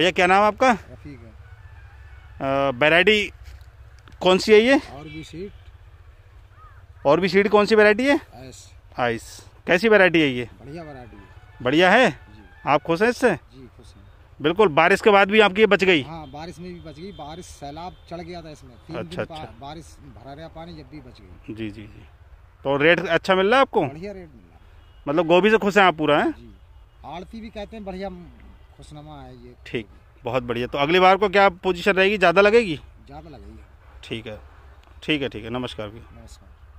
भैया क्या नाम आपका वेराइटी कौन सी है ये और भी सीट और भी सीट कौन सी वेराइटी है आइस आइस कैसी वेराइटी है ये बढ़िया वेराइटी है बढ़िया है आप खुश हैं इससे जी खुश हैं बिल्कुल बारिश के बाद भी आपकी बच गई हाँ बारिश में भी बच गई बारिश सैलाब चढ़ गया था इसमें तीन अच्छा अच्छा बारिश भरा रहा पानी जब भी बच गई जी जी जी तो रेट अच्छा मिल रहा है आपको बढ़िया रेट मिल रहा मतलब गोभी से खुश हैं आप पूरा है आड़ती भी कहते हैं बढ़िया खुशनुमा है ये ठीक बहुत बढ़िया तो अगली बार को क्या पोजीशन रहेगी ज़्यादा लगेगी ज़्यादा लगेगी ठीक है ठीक है ठीक है नमस्कार भी नमस्कार